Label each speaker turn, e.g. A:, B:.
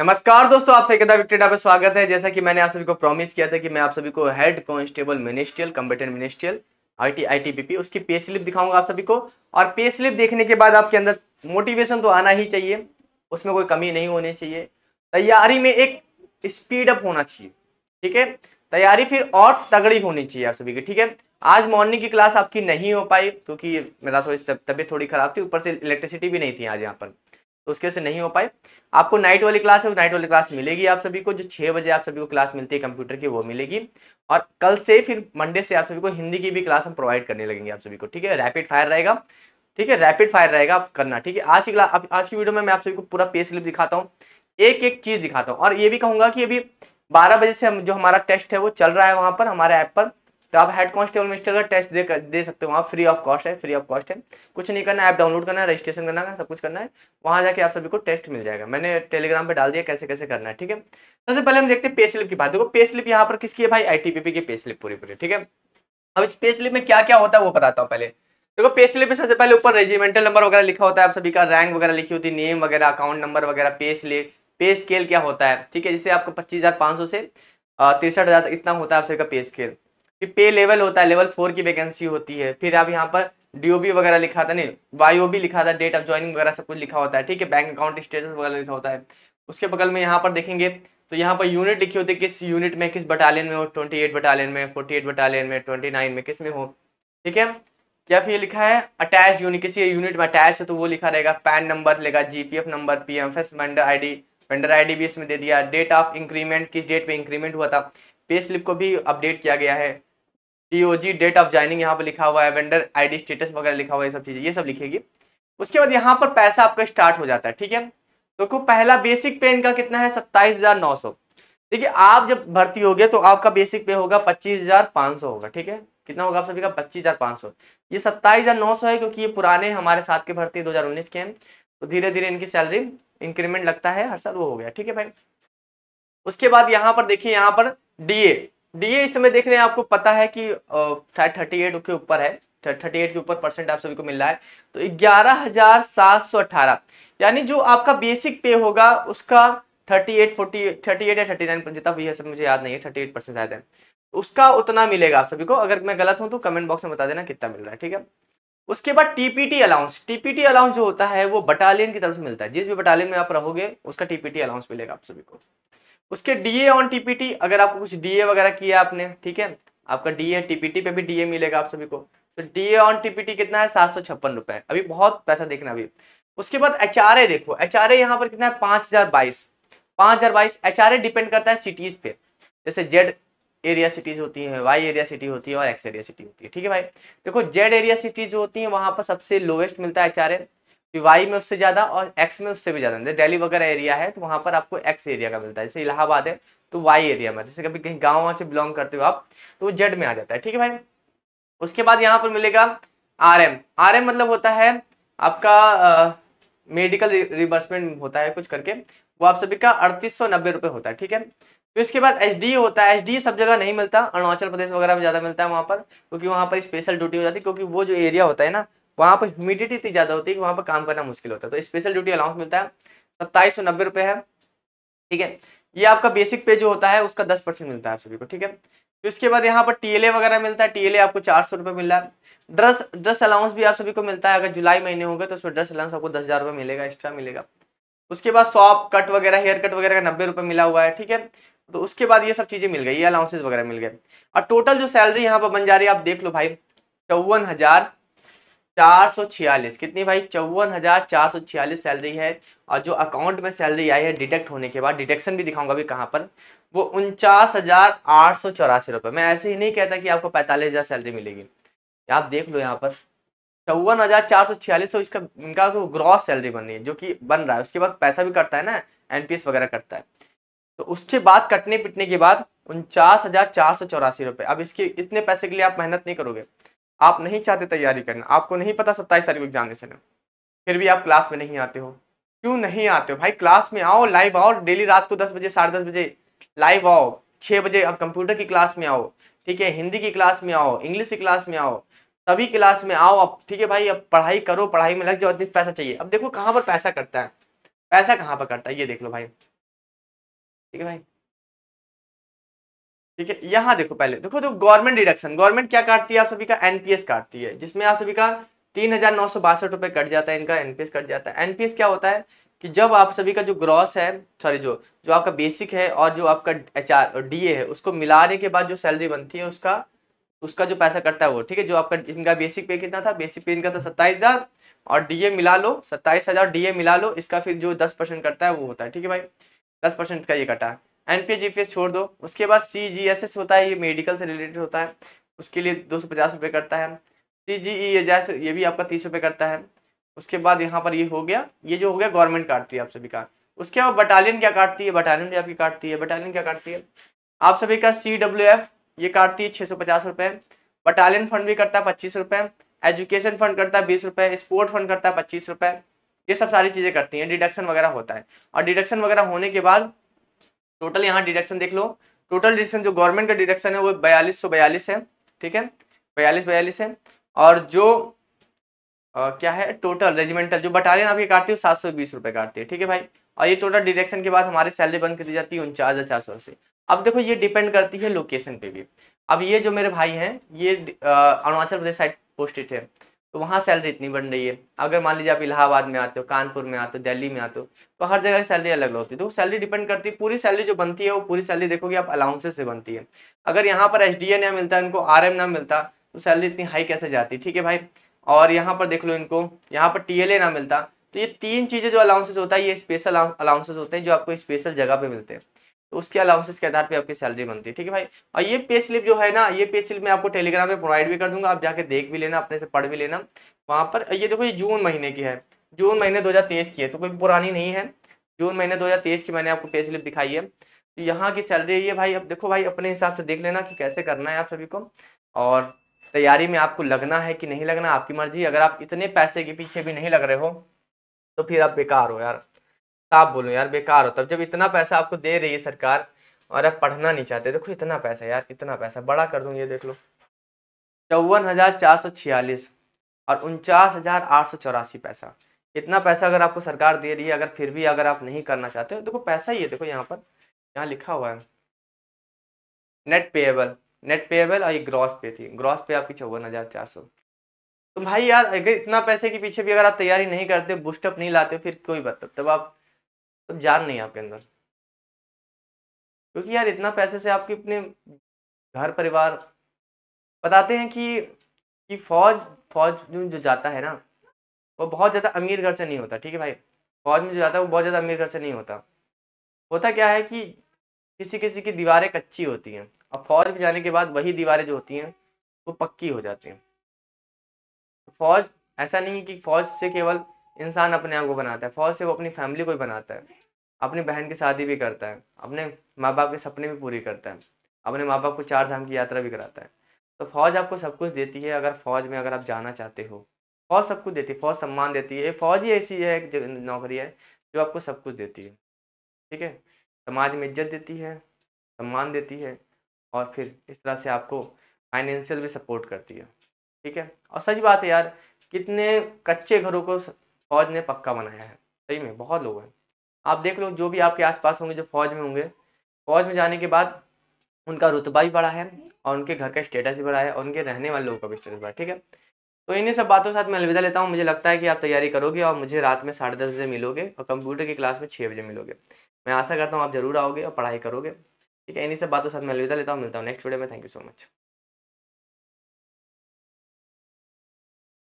A: नमस्कार दोस्तों आप सभी विक्टेड पे स्वागत है जैसा कि मैंने आप सभी को प्रॉमिस किया था कि मैं आप सभी को head constable ministerial competent ministerial IT ITBP उसकी पे स्लिप दिखाऊंगा आप सभी को और पे स्लिप देखने के बाद आपके अंदर मोटिवेशन तो आना ही चाहिए उसमें कोई कमी नहीं होनी चाहिए तैयारी में एक स्पीड अप होना चाहिए ठीक है तैयारी फिर और तगड़ी होनी चाहिए आप सभी की ठीक है आज मॉर्निंग की क्लास आपकी नहीं हो पाई क्योंकि मेरा थोड़ी तो तबीयत थोड़ी खराब थी ऊपर से इलेक्ट्रिसिटी भी नहीं थी आज यहाँ पर तो उसके से नहीं हो पाए आपको नाइट वाली क्लास है नाइट वाली क्लास मिलेगी आप सभी को जो छः बजे आप सभी को क्लास मिलती है कंप्यूटर की वो मिलेगी और कल से फिर मंडे से आप सभी को हिंदी की भी क्लास हम प्रोवाइड करने लगेंगे आप सभी को ठीक है रैपिड फायर रहेगा ठीक है रैपिड फायर रहेगा आप करना ठीक है आज की क्लास आज की वीडियो में मैं आप सभी को पूरा पे स्लिप दिखाता हूँ एक एक चीज़ दिखाता हूँ और ये भी कहूँगा कि अभी बारह बजे से हम जो हमारा टेस्ट है वो चल रहा है वहाँ पर हमारे ऐप पर तो आप हेड कॉन्स्टेबल मिस्टर का टेस्ट दे कर, दे सकते हो वहाँ फ्री ऑफ कॉस्ट है फ्री ऑफ कॉस्ट है कुछ नहीं करना है ऐप डाउनलोड करना है रजिस्ट्रेशन करना है सब कुछ करना है वहाँ जाके आप सभी को टेस्ट मिल जाएगा मैंने टेलीग्राम पर डाल दिया कैसे कैसे करना है ठीक है सबसे पहले हम देखते हैं पे स्लिप की बात देखो पे स्लिप यहाँ पर किसकी है भाई आई की पे स्लिप पूरी पूरी ठीक है अब इस पे स्लिप में क्या क्या होता है वो बताता हूँ पहले देखो पे स्लिप में सबसे पहले ऊपर रेजिमेंटल नंबर वगैरह लिखा होता है आप सभी का रैंक वगैरह लिखी होती है नेम वगैरह अकाउंट नंबर वगैरह पे स्लिप पे स्केल क्या होता है ठीक है जैसे आपको पच्चीस से तिरसठ हजार इतना होता है आप सभी का पे स्केल कि पे लेवल होता है लेवल फोर की वैकेंसी होती है फिर आप यहाँ पर डीओबी वगैरह लिखा था नहीं वाईओबी लिखा था डेट ऑफ ज्वाइनिंग वगैरह सब कुछ लिखा होता है ठीक है बैंक अकाउंट स्टेटस वगैरह लिखा होता है उसके बगल में यहाँ पर देखेंगे तो यहाँ पर यूनिट लिखी होती है किस यूनिट में किस बटालियन में हो ट्वेंटी एट बटालियन में फोर्टी एट बटालियन में ट्वेंटी नाइन में किस में हो ठीक है या फिर लिखा है अटैच यूनिट किसी यूनिट में अटैच है तो वो लिखा रहेगा पैन नंबर लेगा GPF number PMFS vendor ID vendor ID भी इसमें दे दिया डेट ऑफ इंक्रीमेंट किस डेट पे इंक्रीमेंट हुआ था पे स्लिप को भी अपडेट किया गया है टीओजी डेट ऑफ ज्वाइनिंग यहाँ पर लिखा हुआ है वेंडर आईडी स्टेटस वगैरह लिखा हुआ है सब चीज़ें ये सब लिखेगी उसके बाद यहाँ पर पैसा आपका स्टार्ट हो जाता है ठीक है देखो तो पहला बेसिक पे इनका कितना है सत्ताईस हजार नौ सौ देखिए आप जब भर्ती हो गए तो आपका बेसिक पे होगा पच्चीस हजार पाँच सौ होगा ठीक है कितना होगा आप सभी का पच्चीस हजार पाँच सौ ये सत्ताईस हजार नौ सौ है क्योंकि ये पुराने हमारे साथ के भर्ती दो हजार उन्नीस के हैं तो धीरे धीरे इनकी सैलरी इंक्रीमेंट लगता है हर साल वो हो गया ठीक है भाई उसके बाद यहाँ पर देखिए यहाँ पर डीए डीए इस समय देख रहे हैं आपको पता है कि शायद थर्टी एट के ऊपर है थर्टी एट के ऊपर परसेंट आप सभी को मिल रहा है तो ग्यारह हजार सात सौ अठारह यानी जो आपका बेसिक पे होगा उसका thirty eight forty thirty eight या थर्टी नाइन जितना भी है सब मुझे याद नहीं है थर्टी एट परसेंट शायद है उसका उतना मिलेगा आप सभी को अगर मैं गलत हूं तो कमेंट बॉक्स में बता देना कितना मिल रहा है ठीक है उसके बाद टीपीटी अलाउंस टीपीटी अलाउंस जो होता है वो बटालियन की तरफ से मिलता है जिस भी बटालियन में आप रहोगे उसका टीपीटी अलाउंस मिलेगा आप सभी को उसके डीए ऑन टीपीटी अगर आपको कुछ डीए वगैरह किया आपने ठीक है आपका डीए टीपीटी पे भी डीए मिलेगा आप सभी को तो डीए ऑन टीपीटी कितना है सात सौ छप्पन रुपए अभी बहुत पैसा देखना अभी उसके बाद एच देखो एच आर यहाँ पर कितना है पाँच हजार बाईस पाँच हजार बाईस एच डिपेंड करता है सिटीज पे जैसे जेड एरिया सिटीज होती है वाई एरिया सिटी होती है और एक्स एरिया सिटी होती है ठीक है भाई देखो जेड एरिया सिटीज जो होती है वहां पर सबसे लोवेस्ट मिलता है एच वाई में उससे ज़्यादा और एक्स में उससे भी ज़्यादा डेली वगैरह एरिया है तो वहाँ पर आपको एक्स एरिया का मिलता है जैसे इलाहाबाद है तो वाई एरिया में जैसे कभी कहीं गाँव से बिलोंग करते हो आप तो वो जेड में आ जाता है ठीक है भाई उसके बाद यहाँ पर मिलेगा आर एम आर एम मतलब होता है आपका मेडिकल रिबर्समेंट होता है कुछ करके वो आप सभी का अड़तीस सौ नब्बे रुपये होता है ठीक है फिर उसके बाद एच डी होता है एच सब जगह नहीं मिलता अरुणाचल प्रदेश वगैरह में ज़्यादा मिलता है वहाँ पर क्योंकि वहाँ पर स्पेशल ड्यूटी हो जाती है क्योंकि वो जो एरिया होता है ना वहाँ पर ह्यूमिडिटी इतनी ज़्यादा होती है कि वहाँ पर काम करना मुश्किल होता है तो स्पेशल ड्यूटी अलाउंस मिलता है सत्ताईस सौ नब्बे रुपये है ठीक है ये आपका बेसिक पे जो होता है उसका दस परसेंट मिलता है आप सभी को ठीक है फिर उसके बाद यहाँ पर टीएलए वगैरह मिलता है ए आपको चार सौ रुपये मिल रहा है ड्रेस ड्रेस अलाउंस भी आप सभी को मिलता है अगर जुलाई महीने होंगे तो उसमें ड्रेस अलाउंस आपको दस हज़ार रुपये मिलेगा एक्स्ट्रा मिलेगा उसके बाद शॉप कट वगैरह हेयर कट वगैरह का नब्बे रुपये मिला हुआ है ठीक है तो उसके बाद ये सब चीज़ें मिल गई ये अलाउंसेज वगैरह मिल गए और टोटल जो सैलरी यहाँ पर बन जा रही है आप देख लो भाई चौवन हज़ार चार सौ छियालीस कितनी भाई चौवन हजार चार सौ छियालीस सैलरी है और जो अकाउंट में सैलरी आई है डिडक्ट होने के बाद डिडक्शन भी दिखाऊंगा अभी कहाँ पर वो उनचास हजार आठ सौ चौरासी रुपये मैं ऐसे ही नहीं कहता कि आपको पैंतालीस हजार सैलरी मिलेगी आप देख लो यहाँ पर चौवन हजार चार सौ छियालीस तो इसका इनका तो ग्रॉस सैलरी बन रही है जो कि बन रहा है उसके बाद पैसा भी कटता है ना एस वगैरह कटता है तो उसके बाद कटने पिटने के बाद उनचास हजार चार सौ चौरासी रुपये अब इसके इतने पैसे के लिए आप मेहनत नहीं करोगे आप नहीं चाहते तैयारी करना आपको नहीं पता सत्ताईस तारीख को एग्जामिनेशन है फिर भी आप क्लास में नहीं आते हो क्यों नहीं आते हो भाई क्लास में आओ लाइव आओ डेली रात को दस बजे साढ़े दस बजे लाइव आओ छः बजे अब कंप्यूटर की क्लास में आओ ठीक है हिंदी की क्लास में आओ इंग्लिश की क्लास में आओ सभी क्लास में आओ अब ठीक है भाई अब पढ़ाई करो पढ़ाई में लग जाओ अधिक पैसा चाहिए अब देखो कहाँ पर पैसा करता है पैसा कहाँ पर करता है ये देख लो भाई ठीक है भाई ठीक है यहाँ देखो पहले देखो तो गवर्नमेंट डिडक्शन गवर्नमेंट क्या काटती है आप सभी का एनपीएस काटती है जिसमें आप सभी का तीन हजार नौ सौ बासठ रुपए कट जाता है इनका एनपीएस कट जाता है एनपीएस क्या होता है कि जब आप सभी का जो ग्रॉस है सॉरी जो जो आपका बेसिक है और जो आपका एच डी डीए है उसको मिलाने के बाद जो सैलरी बनती है उसका उसका जो पैसा कटता है वो ठीक है जो आपका इनका बेसिक पे कितना था बेसिक पे इनका था सत्ताईस हजार और डीए मिला लो सत्ताईस हजार डीए मिला लो इसका फिर जो दस परसेंट कटता है वो होता है ठीक है भाई दस परसेंट का ये कटा है एनपीए जीपीएस छोड़ दो उसके बाद सी जी एस एस होता है ये मेडिकल से रिलेटेड होता है उसके लिए दो सौ पचास रुपये करता है सी जी ई जैसे ये भी आपका तीस रुपये करता है उसके बाद यहाँ पर ये हो गया ये जो हो गया गवर्नमेंट काटती है आप सभी का उसके बाद बटालियन क्या काटती है बटालियन भी आपकी काटती है बटालियन क्या काटती है आप सभी का सी डब्ल्यू एफ ये काटती है छः सौ पचास रुपये बटालियन फंड भी करता है पच्चीस रुपये एजुकेशन फंड करता है बीस रुपये स्पोर्ट फंड करता है पच्चीस रुपये ये सब सारी चीज़ें करती हैं डिडक्शन वगैरह होता है और डिडक्शन वगैरह होने के बाद टोटल यहाँ डिडक्शन देख लो टोटल डिडक्शन जो गवर्नमेंट का डिडक्शन है वो बयालीस सौ बयालीस है ठीक है बयालीस बयालीस है और जो आ, क्या है टोटल रेजिमेंटल जो बटालियन आपकी काटती है सात सौ बीस रुपये काटती है ठीक है भाई और ये टोटल डिडक्शन के बाद हमारी सैलरी बंद कर दी जाती है उनचास हज़ार चार सौ अब देखो ये डिपेंड करती है लोकेशन पर भी अब ये जो मेरे भाई हैं ये अरुणाचल प्रदेश साइड पोस्टेड है तो वहाँ सैलरी इतनी बन रही है अगर मान लीजिए आप इलाहाबाद में आते हो कानपुर में आते हो दिल्ली में आते हो तो हर जगह सैलरी अलग होती है तो सैलरी डिपेंड करती है पूरी सैलरी जो बनती है वो पूरी सैलरी देखोगे आप अलाउंसेस से बनती है अगर यहाँ पर एस डी ए ना मिलता इनको आर एम ना मिलता तो सैलरी इतनी हाई कैसे जाती ठीक है भाई और यहाँ पर देख लो इनको यहाँ पर टी एल ए ना मिलता तो ये तीन चीज़ें जो अलाउंसेस होता है ये स्पेशल अलाउंसेस होते हैं जो आपको स्पेशल जगह पर मिलते हैं तो उसके अलाउंसेस के आधार पे आपकी सैलरी बनती है ठीक है भाई और ये पे स्लिप जो है ना ये पे स्लिप मैं आपको टेलीग्राम पे प्रोवाइड भी कर दूंगा आप जाके देख भी लेना अपने से पढ़ भी लेना वहाँ पर ये देखो ये जून महीने की है जून महीने दो की है तो कोई पुरानी नहीं है जून महीने दो की मैंने आपको पे स्लिप दिखाई है तो यहाँ की सैलरी ये भाई अब देखो भाई अपने हिसाब से देख लेना कि कैसे करना है आप सभी को और तैयारी में आपको लगना है कि नहीं लगना आपकी मर्जी अगर आप इतने पैसे के पीछे भी नहीं लग रहे हो तो फिर आप बेकार हो यार आप बोलो यार बेकार होता जब इतना पैसा आपको दे रही है सरकार और आप पढ़ना नहीं चाहते देखो इतना पैसा यार इतना पैसा बड़ा कर दूँ ये देख लो चौवन हज़ार चार सौ छियालीस और उनचास हज़ार आठ सौ चौरासी पैसा इतना पैसा अगर आपको सरकार दे रही है अगर फिर भी अगर आप नहीं करना चाहते हो देखो पैसा ही है देखो यहाँ पर यहाँ लिखा हुआ है नेट पेएबल नेट पेएबल और ये ग्रॉस पे थी ग्रॉस पे आपकी चौवन हज़ार चार सौ तो भाई यार अगर इतना पैसे के पीछे भी अगर आप तैयारी नहीं करते बुस्टअप नहीं लाते फिर कोई बात तब आप तब जान नहीं है आपके अंदर क्योंकि यार इतना पैसे से आपके अपने घर परिवार बताते हैं कि कि फौज फौज में जो जाता है ना वो बहुत ज़्यादा अमीर घर से नहीं होता ठीक है भाई फौज में जो जाता है वो बहुत ज़्यादा अमीर घर से नहीं होता होता क्या है कि किसी किसी की दीवारें कच्ची होती हैं और फौज में जाने के बाद वही दीवारें जो होती हैं वो पक्की हो जाती हैं फौज ऐसा नहीं है कि फौज से केवल इंसान अपने आप को बनाता है फौज से वो अपनी फैमिली को ही बनाता है अपनी बहन की शादी भी करता है अपने माँ बाप के सपने भी पूरी करता है अपने माँ बाप को चार धाम की यात्रा भी कराता है तो फौज आपको सब कुछ देती है अगर फौज में अगर आप जाना चाहते हो फौज सब कुछ देती है फौज सम्मान देती है फौज ही ऐसी है नौकरी है जो आपको सब कुछ देती है ठीक है समाज में इज्जत देती है सम्मान देती है और फिर इस तरह से आपको फाइनेंशियल भी सपोर्ट करती है ठीक है और सच बात है यार कितने कच्चे घरों को फौज ने पक्का बनाया है सही में बहुत लोग हैं आप देख लो जो भी आपके आसपास होंगे जो फौज में होंगे फौज में जाने के बाद उनका रुतबा भी बढ़ा है और उनके घर का स्टेटस भी बढ़ा है और उनके रहने वाले लोगों का भी स्टेटस बढ़ा ठीक है तो इन्हीं सब बातों के साथ मैं अलविदा लेता हूँ मुझे लगता है कि आप तैयारी करोगे और मुझे रात में साढ़े दस बजे मिलोगे और कंप्यूटर की क्लास में छः बजे मिलोगे मैं आशा करता हूँ आप जरूर आओगे और पढ़ाई करोगे ठीक है इन्हीं सब बातों के साथ मैं अलविदा लेता हूँ मिलता हूँ नेक्स्ट वीडियो में थैंक यू सो मच